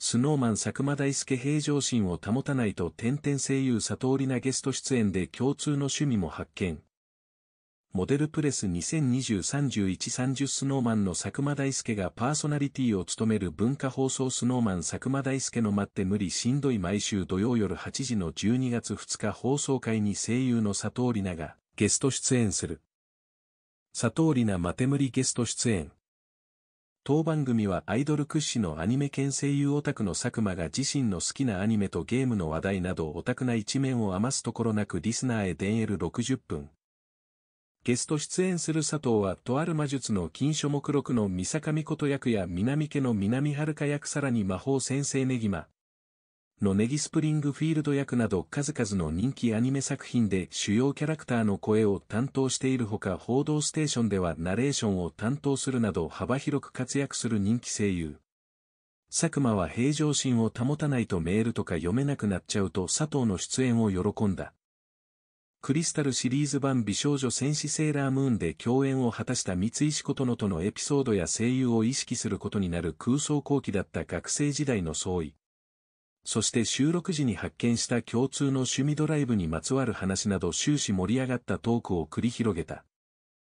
スノーマン佐久間大介平常心を保たないと点々声優佐藤里奈ゲスト出演で共通の趣味も発見。モデルプレス2020-3130スノーマンの佐久間大介がパーソナリティを務める文化放送スノーマン佐久間大介の待って無理しんどい毎週土曜夜8時の12月2日放送会に声優の佐藤里奈がゲスト出演する。佐藤里奈待て無理ゲスト出演。当番組はアイドル屈指のアニメ兼声優オタクの佐久間が自身の好きなアニメとゲームの話題などオタクな一面を余すところなくリスナーへ電エル60分。ゲスト出演する佐藤はとある魔術の金書目録の三坂美琴役や南家の南遥役さらに魔法先生ネギマ、のネギスプリングフィールド役など数々の人気アニメ作品で主要キャラクターの声を担当しているほか報道ステーションではナレーションを担当するなど幅広く活躍する人気声優。佐久間は平常心を保たないとメールとか読めなくなっちゃうと佐藤の出演を喜んだ。クリスタルシリーズ版美少女戦士セーラームーンで共演を果たした三石琴乃とのエピソードや声優を意識することになる空想後期だった学生時代の相違。そして収録時に発見した共通の趣味ドライブにまつわる話など終始盛り上がったトークを繰り広げた。